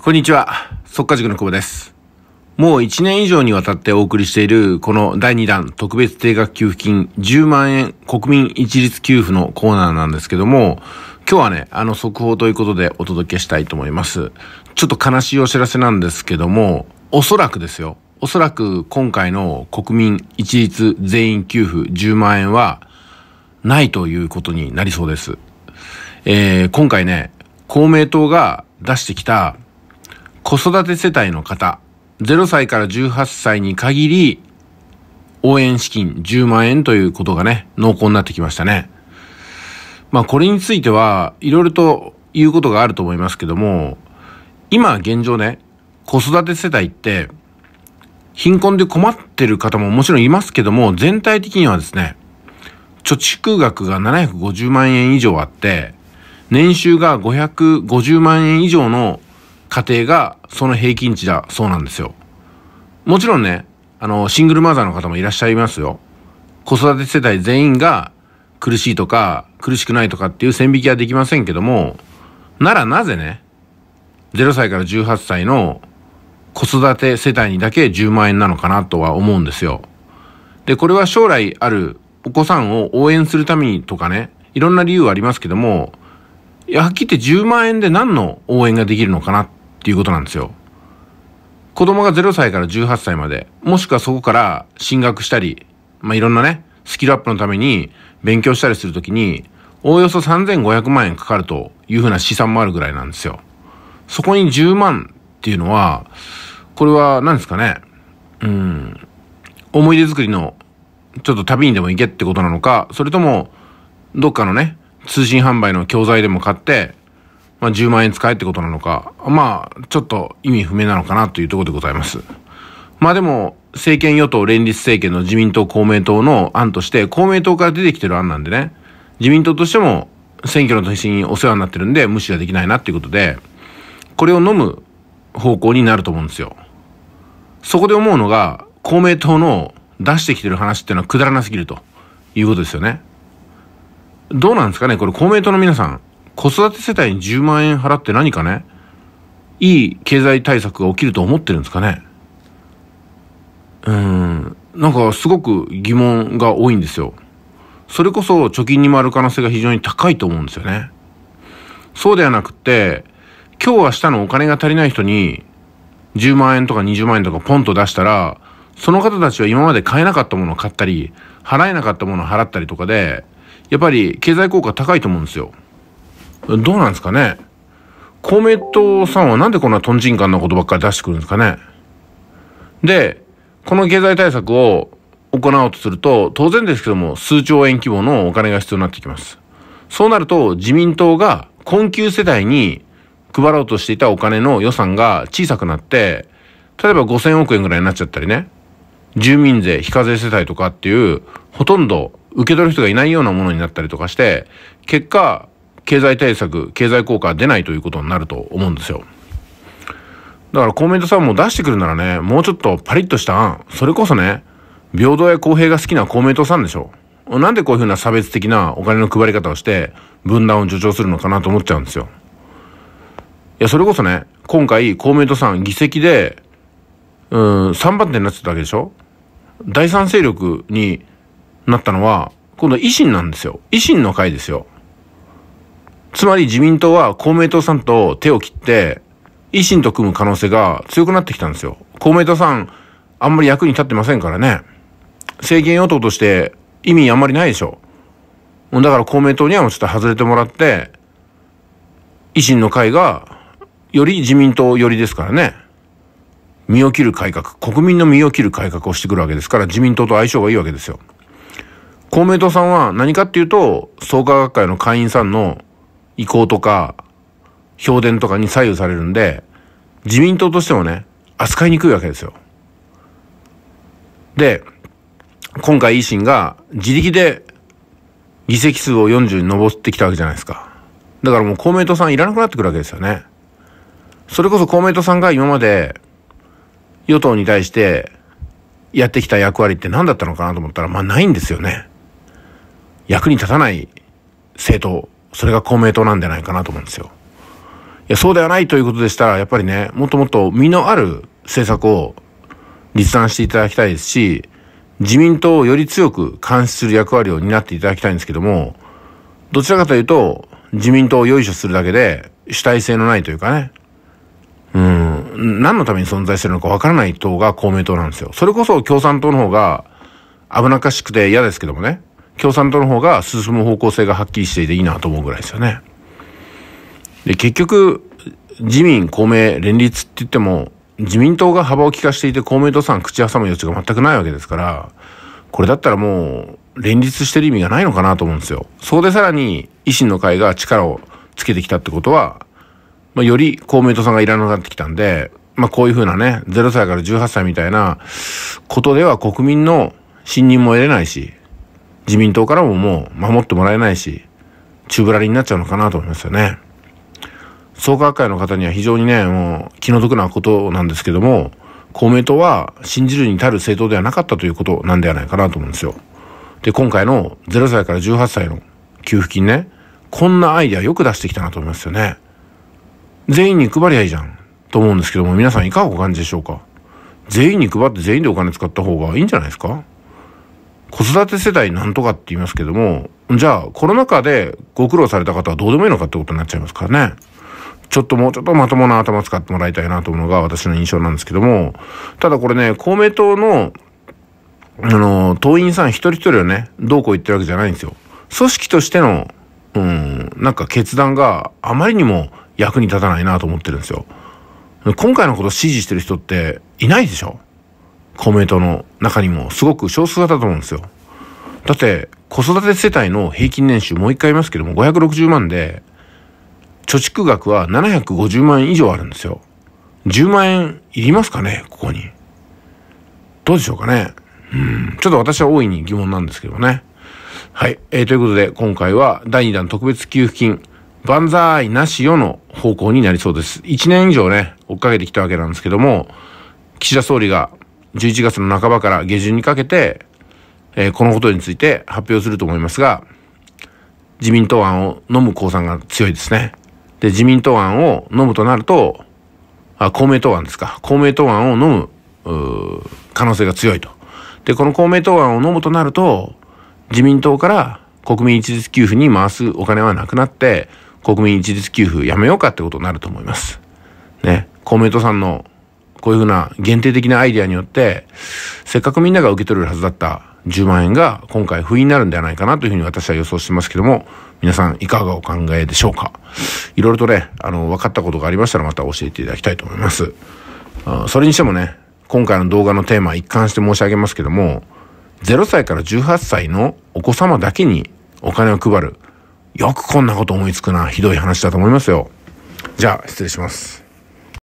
こんにちは。速稼塾の久保です。もう1年以上にわたってお送りしている、この第2弾特別定額給付金10万円国民一律給付のコーナーなんですけども、今日はね、あの速報ということでお届けしたいと思います。ちょっと悲しいお知らせなんですけども、おそらくですよ。おそらく今回の国民一律全員給付10万円は、ないということになりそうです。えー、今回ね、公明党が出してきた子育て世帯の方、0歳から18歳に限り、応援資金10万円ということがね、濃厚になってきましたね。まあこれについては、いろいろと言うことがあると思いますけども、今現状ね、子育て世帯って、貧困で困ってる方ももちろんいますけども、全体的にはですね、貯蓄額が750万円以上あって、年収が550万円以上の家庭がその平均値だそうなんですよ。もちろんね、あの、シングルマザーの方もいらっしゃいますよ。子育て世帯全員が苦しいとか苦しくないとかっていう線引きはできませんけども、ならなぜね、0歳から18歳の子育て世帯にだけ10万円なのかなとは思うんですよ。で、これは将来あるお子さんを応援するためにとかね、いろんな理由はありますけども、はっきり言って10万円で何の応援ができるのかなっていうことなんですよ。子供が0歳から18歳まで、もしくはそこから進学したり、まあ、いろんなね、スキルアップのために勉強したりするときに、おおよそ3500万円かかるというふうな試算もあるぐらいなんですよ。そこに10万っていうのは、これは何ですかね、うん、思い出作りのちょっと旅にでも行けってことなのか、それとも、どっかのね、通信販売の教材でも買って、まあ、10万円使えってことなのか、まあ、ちょっと意味不明なのかなというところでございます。まあでも、政権与党連立政権の自民党公明党の案として、公明党から出てきてる案なんでね、自民党としても選挙の年にお世話になってるんで無視ができないなっていうことで、これを飲む方向になると思うんですよ。そこで思うのが、公明党の出してきてる話っていうのはくだらなすぎるということですよね。どうなんですかねこれ公明党の皆さん。子育て世帯に10万円払って何かね、いい経済対策が起きると思ってるんですかね。うん、なんかすごく疑問が多いんですよ。それこそ貯金に回る可能性が非常に高いと思うんですよね。そうではなくって、今日明日のお金が足りない人に10万円とか20万円とかポンと出したら、その方たちは今まで買えなかったものを買ったり、払えなかったものを払ったりとかで、やっぱり経済効果高いと思うんですよ。どうなんですかね公明党さんはなんでこんなとんちんかんなことばっかり出してくるんですかねで、この経済対策を行おうとすると、当然ですけども、数兆円規模のお金が必要になってきます。そうなると、自民党が困窮世帯に配ろうとしていたお金の予算が小さくなって、例えば5000億円ぐらいになっちゃったりね、住民税、非課税世帯とかっていう、ほとんど受け取る人がいないようなものになったりとかして、結果、経済対策、経済効果は出ないということになると思うんですよ。だから公明党さんも出してくるならね、もうちょっとパリッとした案、それこそね、平等や公平が好きな公明党さんでしょ。なんでこういうふうな差別的なお金の配り方をして、分断を助長するのかなと思っちゃうんですよ。いや、それこそね、今回公明党さん議席で、うん、3番手になってたわけでしょ第三勢力になったのは、今度維新なんですよ。維新の会ですよ。つまり自民党は公明党さんと手を切って、維新と組む可能性が強くなってきたんですよ。公明党さん、あんまり役に立ってませんからね。政権与党として意味あんまりないでしょ。だから公明党にはもうちょっと外れてもらって、維新の会が、より自民党寄りですからね。身を切る改革、国民の身を切る改革をしてくるわけですから、自民党と相性がいいわけですよ。公明党さんは何かっていうと、創価学会の会員さんの意向とか、評伝とかに左右されるんで、自民党としてもね、扱いにくいわけですよ。で、今回維新が自力で議席数を40に上ってきたわけじゃないですか。だからもう公明党さんいらなくなってくるわけですよね。それこそ公明党さんが今まで与党に対してやってきた役割って何だったのかなと思ったら、まあないんですよね。役に立たない政党それが公明党なんじゃないかなと思うんですよ。いや、そうではないということでしたら、やっぱりね、もっともっと身のある政策を立案していただきたいですし、自民党をより強く監視する役割を担っていただきたいんですけども、どちらかというと、自民党をよいしょするだけで、主体性のないというかね、うん、何のために存在するのかわからない党が公明党なんですよ。それこそ共産党の方が危なっかしくて嫌ですけどもね、共産党の方が進む方向性がはっきりしていていいなと思うぐらいですよね。で、結局、自民、公明、連立って言っても、自民党が幅を利かしていて公明党さん口挟む余地が全くないわけですから、これだったらもう連立してる意味がないのかなと思うんですよ。そうでさらに維新の会が力をつけてきたってことは、まあ、より公明党さんがいらなくなってきたんで、まあこういうふうなね、0歳から18歳みたいなことでは国民の信任も得れないし、自民党からももう守ってもらえないし、宙ぶらりになっちゃうのかなと思いますよね。創価学会の方には非常にね、もう気の毒なことなんですけども、公明党は信じるに足る政党ではなかったということなんではないかなと思うんですよ。で、今回の0歳から18歳の給付金ね、こんなアイデアよく出してきたなと思いますよね。全員に配りゃいいじゃんと思うんですけども、皆さんいかがお感じでしょうか全員に配って全員でお金使った方がいいんじゃないですか子育て世代なんとかって言いますけども、じゃあコロナ禍でご苦労された方はどうでもいいのかってことになっちゃいますからね。ちょっともうちょっとまともな頭使ってもらいたいなと思うのが私の印象なんですけども、ただこれね、公明党の、あの、党員さん一人一人をね、どうこう言ってるわけじゃないんですよ。組織としての、うん、なんか決断があまりにも役に立たないなと思ってるんですよ。今回のことを支持してる人っていないでしょ公明党の中にもすごく少数派だと思うんですよ。だって、子育て世帯の平均年収、もう一回言いますけども、560万で、貯蓄額は750万円以上あるんですよ。10万円いりますかねここに。どうでしょうかねうん。ちょっと私は大いに疑問なんですけどね。はい。えー、ということで、今回は第2弾特別給付金、万歳なしよの方向になりそうです。1年以上ね、追っかけてきたわけなんですけども、岸田総理が11月の半ばから下旬にかけて、えー、このことについて発表すると思いますが、自民党案を飲む公算が強いですね。で、自民党案を飲むとなると、あ公明党案ですか。公明党案を飲む、可能性が強いと。で、この公明党案を飲むとなると、自民党から国民一律給付に回すお金はなくなって、国民一律給付やめようかってことになると思います。ね。公明党さんのこういうふうな限定的なアイデアによって、せっかくみんなが受け取れるはずだった10万円が今回不意になるんではないかなというふうに私は予想してますけども、皆さんいかがお考えでしょうかいろいろとね、あの、分かったことがありましたらまた教えていただきたいと思います。それにしてもね、今回の動画のテーマ一貫して申し上げますけども、0歳から18歳のお子様だけにお金を配る。よくこんなこと思いつくな。ひどい話だと思いますよ。じゃあ、失礼します。